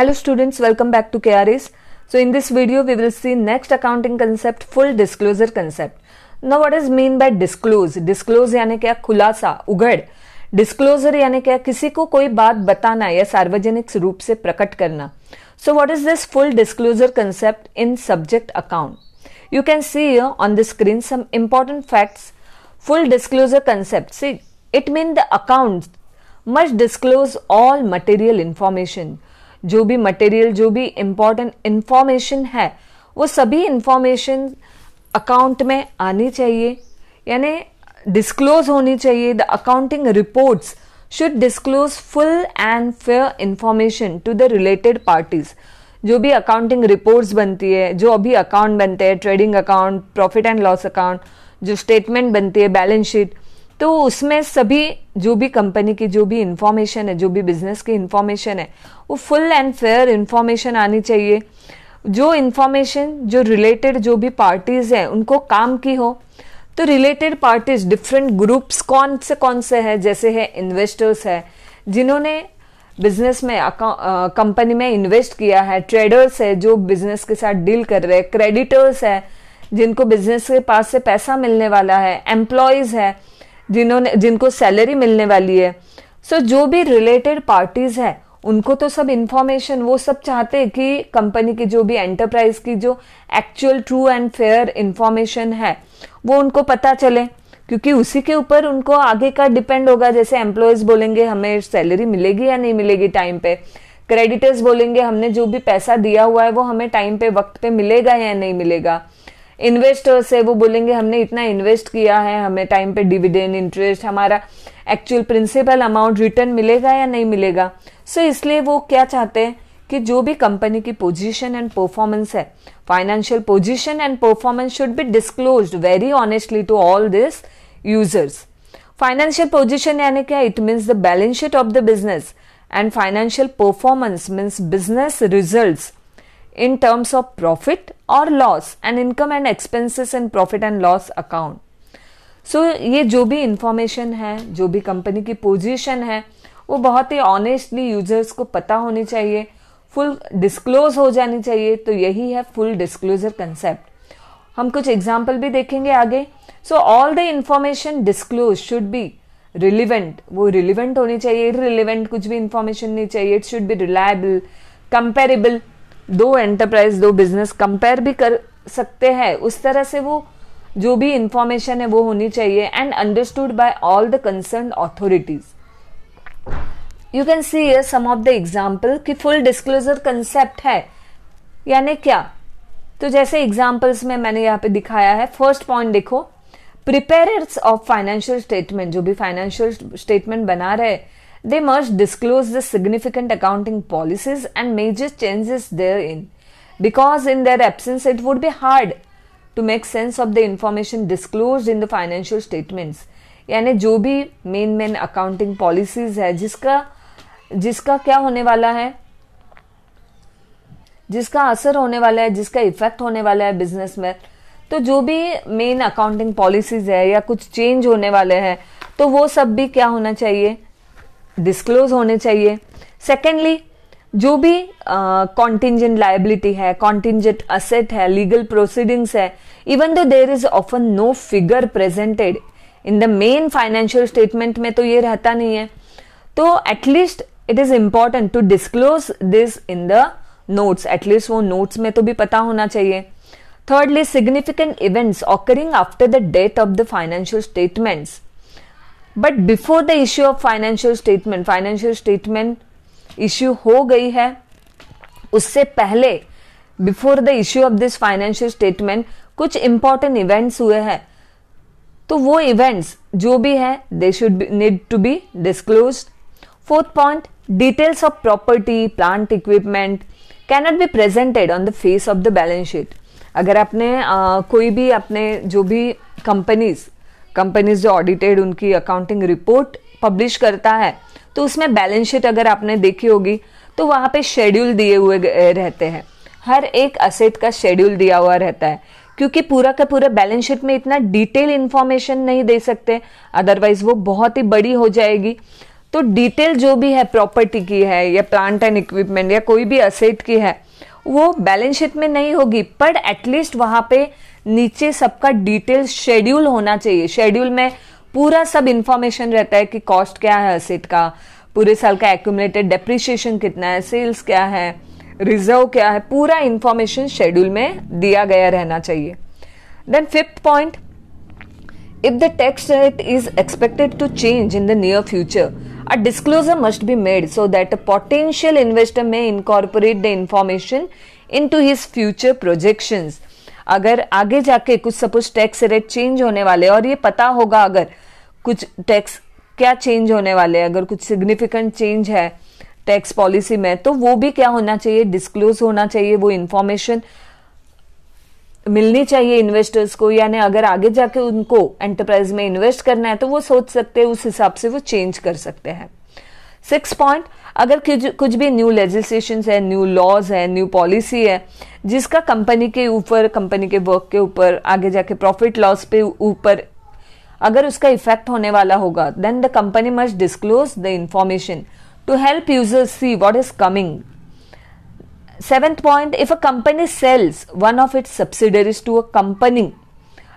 Hello students, welcome back to KRS. So in this video, we will see next accounting concept, full disclosure concept. Now what is mean by disclose? Disclose यानी क्या खुलासा उघड़ disclosure यानी क्या किसी को कोई बात बताना या सार्वजनिक रूप से प्रकट करना so what is this full disclosure concept in subject account you can see on the screen some important facts full disclosure concept see it means the accounts must disclose all material information जो भी material जो भी important information है वो सभी information account में आनी चाहिए यानी डिस्क्लोज होनी चाहिए the accounting reports should disclose full and fair information to the related parties जो भी अकाउंटिंग रिपोर्ट्स बनती है जो अभी अकाउंट बनते हैं trading account profit and loss account जो स्टेटमेंट बनती है बैलेंस शीट तो उसमें सभी जो भी कंपनी की जो भी इंफॉर्मेशन है जो भी बिजनेस की इंफॉर्मेशन है वो फुल एंड फेयर इंफॉर्मेशन आनी चाहिए जो इंफॉर्मेशन जो रिलेटेड जो भी पार्टीज़ हैं उनको काम की हो तो रिलेटेड पार्टीज डिफरेंट ग्रुप्स कौन से कौन से हैं जैसे है इन्वेस्टर्स है जिन्होंने बिजनेस में कंपनी में इन्वेस्ट किया है ट्रेडर्स है जो बिजनेस के साथ डील कर रहे हैं क्रेडिटर्स है जिनको बिजनेस के पास से पैसा मिलने वाला है एम्प्लॉयज़ है जिन्होंने जिनको सैलरी मिलने वाली है सो so, जो भी रिलेटेड पार्टीज है उनको तो सब इन्फॉर्मेशन वो सब चाहते हैं कि कंपनी की जो भी एंटरप्राइज की जो actual true and fair information है वो उनको पता चले क्योंकि उसी के ऊपर उनको आगे का डिपेंड होगा जैसे एम्प्लॉयज बोलेंगे हमें सैलरी मिलेगी या नहीं मिलेगी टाइम पे क्रेडिटर्स बोलेंगे हमने जो भी पैसा दिया हुआ है वो हमें टाइम पे वक्त पे मिलेगा या नहीं मिलेगा इन्वेस्टर्स है वो बोलेंगे हमने इतना इन्वेस्ट किया है हमें टाइम पे डिविडेंड इंटरेस्ट हमारा एक्चुअल प्रिंसिपल अमाउंट रिटर्न मिलेगा या नहीं मिलेगा सो so, इसलिए वो क्या चाहते हैं कि जो भी कंपनी की पोजीशन एंड परफॉर्मेंस है financial position and performance should be disclose very honestly to all this users financial position यानी क्या it means the balance sheet of the business and financial performance means business result in terms of profit or loss and income and expenses in profit and loss account so so, ये जो भी information है जो भी company की position है वो बहुत ही ऑनेस्टली यूजर्स को पता होनी चाहिए फुल डिस्क्लोज हो जानी चाहिए तो यही है फुल डिस्क्लोजर कंसेप्ट हम कुछ एग्जाम्पल भी देखेंगे आगे so all the information disclose should be relevant वो रिलिवेंट होनी चाहिए रिलीवेंट कुछ भी इंफॉर्मेशन नहीं चाहिए it should be reliable comparable दो एंटरप्राइज दो बिजनेस कंपेयर भी कर सकते हैं उस तरह से वो जो भी इंफॉर्मेशन है वो होनी चाहिए and understood by all the concern authorities you can see some of the example कि फुल डिस्क्लोजर कंसेप्ट है यानी क्या तो जैसे एग्जाम्पल्स में मैंने यहाँ पे दिखाया है फर्स्ट पॉइंट देखो प्रिपेयर ऑफ फाइनेंशियल स्टेटमेंट जो भी फाइनेंशियल स्टेटमेंट बना रहे They must disclose the significant accounting policies and major changes therein, because in their absence it would be hard to make sense of the information disclosed in the financial statements. यानी जो भी main main accounting policies है जिसका जिसका क्या होने वाला है जिसका असर होने वाला है जिसका इफेक्ट होने वाला है बिजनेस में तो जो भी मेन अकाउंटिंग पॉलिसीज है या कुछ चेंज होने वाले हैं तो वो सब भी क्या होना चाहिए डिस्क्लोज होने चाहिए सेकेंडली जो भी कॉन्टिजेंट लाइबिलिटी है कॉन्टिजेंट असेट है लीगल प्रोसीडिंग्स है even though there is often no figure presented in the main financial statement में तो ये रहता नहीं है तो at least it is important to disclose this in the notes at least वो नोट्स में तो भी पता होना चाहिए thirdly significant events occurring after the date of the financial statements but before the issue of financial statement financial statement issue हो गई है उससे पहले before the issue of this financial statement कुछ इंपॉर्टेंट इवेंट्स हुए हैं तो वो इवेंट्स जो भी है they should need to be disclose fourth point details of property plant equipment cannot be presented on the face of the balance sheet अगर आपने आ, कोई भी अपने जो भी कंपनीज कंपनीज जो ऑडिटेड उनकी अकाउंटिंग रिपोर्ट पब्लिश करता है तो उसमें बैलेंस शीट अगर आपने देखी होगी तो वहाँ पे शेड्यूल दिए हुए रहते हैं हर एक असेट का शेड्यूल दिया हुआ रहता है क्योंकि पूरा का पूरा बैलेंस शीट में इतना डिटेल इन्फॉर्मेशन नहीं दे सकते अदरवाइज वो बहुत ही बड़ी हो जाएगी तो डिटेल जो भी है प्रॉपर्टी की है या प्लांट एंड इक्विपमेंट या कोई भी असेट की है वो बैलेंस शीट में नहीं होगी पर एटलीस्ट वहाँ पे नीचे सबका डिटेल शेड्यूल होना चाहिए शेड्यूल में पूरा सब इंफॉर्मेशन रहता है कि कॉस्ट क्या है असेट का पूरे साल का एक्यूमलेटेड डेप्रिशिएशन कितना है सेल्स क्या है रिजर्व क्या है पूरा इंफॉर्मेशन शेड्यूल में दिया गया रहना चाहिए then fifth point if the tax rate is expected to change in the near future a disclosure must be made so that a potential investor में incorporate the information into his future projection अगर आगे जाके कुछ suppose tax rate change होने वाले और ये पता होगा अगर कुछ टैक्स क्या चेंज होने वाले अगर कुछ सिग्निफिकेंट चेंज है टैक्स पॉलिसी में तो वो भी क्या होना चाहिए डिस्क्लोज होना चाहिए वो इन्फॉर्मेशन मिलनी चाहिए इन्वेस्टर्स को यानी अगर आगे जाके उनको एंटरप्राइज में इन्वेस्ट करना है तो वो सोच सकते हैं उस हिसाब से वो चेंज कर सकते हैं सिक्स पॉइंट अगर कुछ कुछ भी न्यू लेजिस्लेशन है न्यू लॉज है न्यू पॉलिसी है जिसका कंपनी के ऊपर कंपनी के वर्क के ऊपर आगे जाके प्रॉफिट लॉस पे ऊपर अगर उसका इफेक्ट होने वाला होगा then the company must disclose the information to help users see what is coming seventh point if a company sells one of its subsidiaries to a company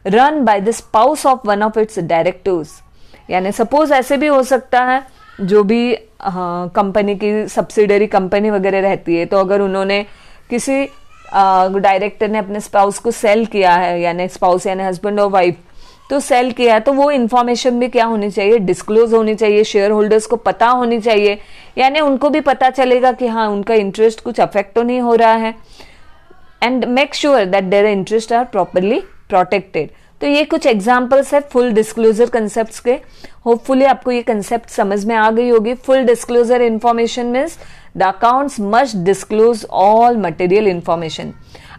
run by the spouse of one of its directors यानी suppose ऐसे भी हो सकता है जो भी company हाँ, की सब्सिडरी कंपनी वगैरह रहती है तो अगर उन्होंने किसी डायरेक्टर ने अपने स्पाउस को सेल किया है यानी स्पाउस यानी हस्बैंड और वाइफ तो सेल किया है तो वो इन्फॉर्मेशन भी क्या होनी चाहिए डिस्क्लोज होनी चाहिए शेयर होल्डर्स को पता होनी चाहिए यानी उनको भी पता चलेगा कि हाँ उनका इंटरेस्ट कुछ अफेक्ट तो नहीं हो रहा है and make sure that their interest are properly protected तो ये कुछ एग्जाम्पल्स है फुल डिस्क्लोजर कंसेप्ट के होपफुली आपको ये कंसेप्ट समझ में आ गई होगी full disclosure information means the accounts must disclose all material information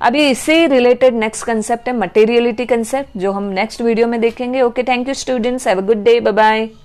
अभी इससे रिलेटेड नेक्स्ट कंसेप्ट है मटेरियलिटी कंसेप्ट जो हम नेक्स्ट वीडियो में देखेंगे okay thank you students have a good day bye bye